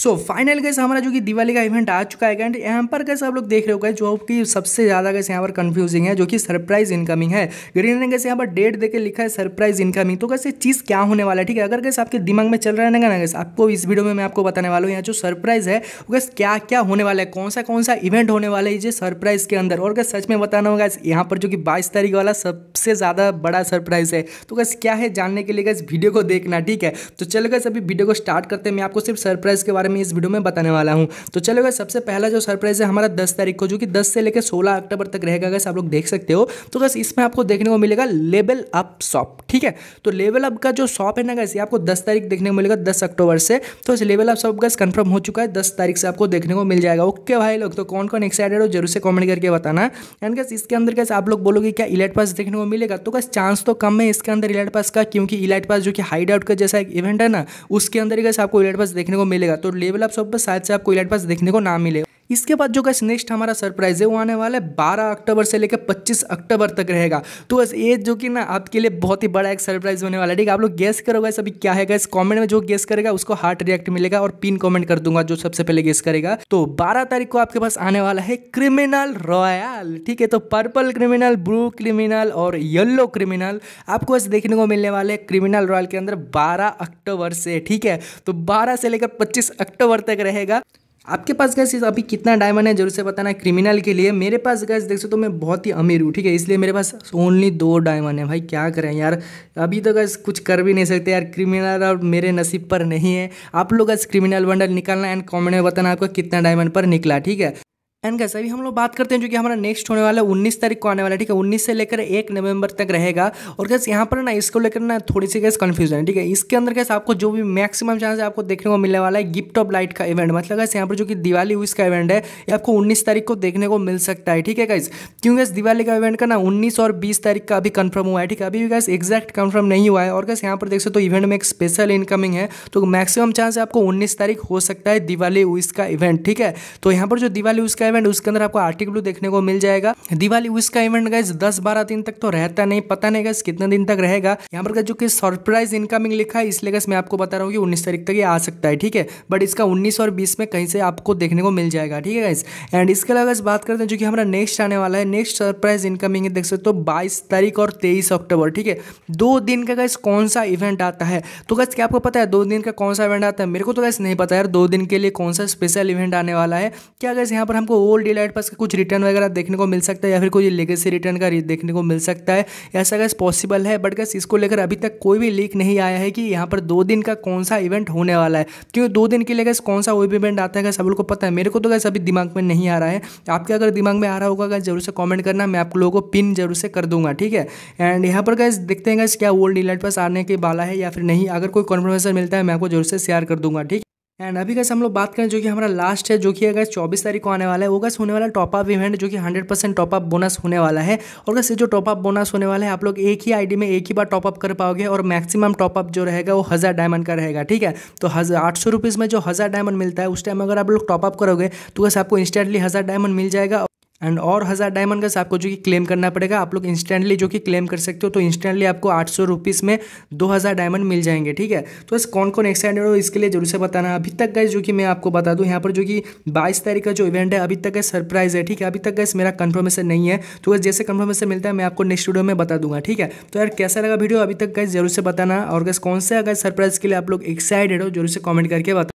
so final gas हमारा जो कि दिवाली का इवेंट आ चुका है एंड यहाँ पर कैसे आप लोग देख रहे हो गए जो कि सबसे ज़्यादा कैसे यहाँ पर कन्फ्यूजिंग है जो कि सरप्राइज इनकमिंग है ग्रीन ने कैसे यहाँ पर डेट देकर लिखा है सरप्राइज इनकमिंग तो कैसे चीज़ क्या होने वाला है ठीक है अगर कैसे आपके दिमाग में चल रहा है ना कैसे आपको इस वीडियो में मैं आपको बताने वाला हूँ यहाँ जो सरप्राइज है वो कैसे क्या क्या होने वाला है कौन सा कौन सा इवेंट होने वाला है ये सरप्राइज के अंदर और कैसे सच में बताना होगा यहाँ पर जो कि बाईस तारीख वाला सबसे ज़्यादा बड़ा सरप्राइज है तो कैसे क्या है जानने के लिए कैसे वीडियो को देखना ठीक है तो चलो कैसे अभी वीडियो को स्टार्ट करते हैं मैं आपको सिर्फ सरप्राइज के बारे में बारे में इस वीडियो में बताने वाला हूँ तो चलो गए सबसे पहला जो सरप्राइज़ है हमारा दस तारीख को जो कि दस से लेकर सोलह अक्टूबर तक रहेगा अगर आप लोग देख सकते हो तो बस इसमें आपको देखने को मिलेगा लेवल अप शॉप ठीक है तो लेवल अप का जो शॉप है ना गैस आपको दस तारीख देखने को मिलेगा दस अक्टूबर से तो इस level up shop guys confirm हो चुका है दस तारीख से आपको देखने को मिल जाएगा ओके भाई लोग तो कौन कौन एक्साइटेड हो जरूर से कॉमेंट करके बताना एंड गैस इसके अंदर कैसे आप लोग बोलोगे क्या इलाइट पास देखने को मिलेगा तो गैस चांस तो कम है इसके अंदर इलाइट पास का क्योंकि इलाइट पास जो कि हाइड आउट का जैसा एक इवेंट है ना उसके अंदर ही गैस आपको इलाइट पास देखने को मिलेगा तो लेवल आप ऑफ पर शायद से आपको इलाइट पास देखने को ना मिले इसके बाद जो गैस नेक्स्ट हमारा सरप्राइज है वो आने वाला है बारह अक्टूबर से लेकर पच्चीस अक्टूबर तक रहेगा तो बस ये जो कि ना आपके लिए बहुत ही बड़ा एक सरप्राइज होने वाला है ठीक है आप लोग गेस करो गैस अभी क्या है गैस कॉमेंट में जो गेस करेगा उसको हार्ट रिएक्ट मिलेगा और पिन कॉमेंट कर दूंगा जो सबसे पहले गेस करेगा तो बारह तारीख को आपके पास आने वाला है क्रिमिनल रॉयल ठीक है तो पर्पल क्रिमिनल ब्लू क्रिमिनल और येलो क्रिमिनल आपको बस देखने को मिलने वाले क्रिमिनल रॉयल के अंदर बारह अक्टूबर से ठीक है तो बारह से लेकर पच्चीस अक्टूबर तक रहेगा आपके पास गैस अभी कितना डायमंड है जरूर से बताना क्रिमिनल के लिए मेरे पास गैस देख सकते हो तो मैं बहुत ही अमीर हूँ ठीक है इसलिए मेरे पास ओनली दो डायमंड है भाई क्या करें यार अभी तो गैस कुछ कर भी नहीं सकते यार क्रिमिनल और मेरे नसीब पर नहीं है आप लोग गैस क्रिमिनल बंडल निकालना एंड कॉमेंट में बताना आपका कितना डायमंड पर निकला ठीक है एंड गैस अभी हम लोग बात करते हैं जो कि हमारा नेक्स्ट होने वाला है उन्नीस तारीख को आने वाला है ठीक है उन्नीस से लेकर एक नवंबर तक रहेगा और गैस यहाँ पर ना इसको लेकर ना थोड़ी सी गैस कन्फ्यूजन है ठीक है इसके अंदर गैस आपको जो भी मैक्सिमम चांस आपको देखने को मिलने वाला है गिफ्ट ऑफ लाइट का इवेंट मतलब गैस यहाँ पर जो कि दिवाली हुई इसका इवेंट है ये आपको उन्नीस तारीख को देखने को मिल सकता है ठीक है गैस क्यों गैस दिवाली का इवेंट का ना उन्नीस और बीस तारीख का अभी कन्फर्म हुआ है ठीक है अभी भी गैस एक्जैक्ट कन्फर्म नहीं हुआ है और गैस यहाँ पर देख सकते तो इवेंट में एक स्पेशल इनकमिंग है तो मैक्सिमम चांस आपको उन्नीस तारीख हो सकता है दिवाली हुई इसका इवेंट ठीक है तो यहाँ पर जो दिवाली उसका इवेंट उसके अंदर आपको आर्टिकल देखने को मिल जाएगा दिवाली विश का इवेंट गाइज दस बारह दिन तक तो रहता नहीं पता नहीं गाइस कितने दिन तक रहेगा यहाँ पर जो कि सरप्राइज इनकमिंग लिखा है इसलिए मैं आपको बता रहा हूँ कि उन्नीस तारीख तक ये आ सकता है ठीक है बट इसका उन्नीस और बीस में कहीं से आपको देखने को मिल जाएगा ठीक है गाइस एंड इसके अलावा गाइज बात करते हैं जो कि हमारा नेक्स्ट आने वाला है नेक्स्ट सरप्राइज इनकमिंग देख सकते हो तो बाईस तारीख और तेईस अक्टूबर ठीक है दो दिन का गाइस कौन सा इवेंट आता है तो गाइस क्या आपको पता है दो दिन का कौन सा इवेंट आता है मेरे को तो गाइस नहीं पता यार दो दिन के लिए कौन सा स्पेशल इवेंट आने वाला है क्या गाइस यहाँ पर हमको ओल्ड डिलाइट पास का कुछ रिटर्न वगैरह देखने को मिल सकता है या फिर कोई लेगेसी रिटर्न का देखने को मिल सकता है ऐसा गैस पॉसिबल है बट गैस इसको लेकर अभी तक कोई भी लीक नहीं आया है कि यहाँ पर दो दिन का कौन सा इवेंट होने वाला है क्योंकि दो दिन के लिए गैस कौन सा भी इवेंट आता है गैस सब लोग को पता है मेरे को तो गैस अभी दिमाग में नहीं आ रहा है आपके अगर दिमाग में आ रहा होगा गैस जरूर से कॉमेंट करना मैं आप लोगों को पिन जरूर से कर दूंगा ठीक है एंड यहाँ पर गैस देखते हैं गैस क्या ओल्ड डिलाइट पास आने के वाला है या फिर नहीं अगर कोई कॉन्फर्मेशन मिलता है मैं आपको जरूर से शेयर कर दूंगा ठीक एंड अभी कैसे हम लोग बात करें जो कि हमारा लास्ट है जो कि अगर चौबीस तारीख को आने वाला है वो कैसे होने वाला टॉपअप इवेंट जो कि हंड्रेड परसेंट टॉपअप बोनस होने वाला है और कैसे जो टॉपअप बोनस होने वाला है आप लोग एक ही आईडी में एक ही बार टॉपअप कर पाओगे और मैक्सिमम टॉपअप जो रहेगा वो हज़ार डायमंड का रहेगा ठीक है तो हज़ार आठ सौ रुपीज़ में जो हज़ार डायमंड मिलता है उस टाइम अगर आप लोग टॉपअप करोगे तो कैसे आपको इंस्टेंटली हज़ार डायमंड मिल जाएगा एंड और हज़ार डायमंड का आपको जो कि क्लेम करना पड़ेगा आप लोग इंस्टेंटली जो कि क्लेम कर सकते हो तो इंस्टेंटली आपको आठ सौ रुपीज़ में दो हज़ार डायमंड मिल जाएंगे ठीक है तो बस कौन कौन एक्साइटेड हो इसके लिए जरूर से बताना अभी तक गैस जो कि मैं आपको बता दूँ यहाँ पर जो कि बाईस तारीख का जो इवेंट है अभी तक का सरप्राइज़ है ठीक है अभी तक गैस मेरा कन्फर्मेशन नहीं है तो बस जैसे कन्फर्मेशन मिलता है मैं आपको नेक्स्ट वीडियो में बता दूंगा ठीक है तो यार कैसा लगा वीडियो अभी तक गए जरूर से बताना और गैस कौन से अगर सरप्राइज़ के लिए आप लोग एक्साइटेड हो जरूर से कॉमेंट करके बता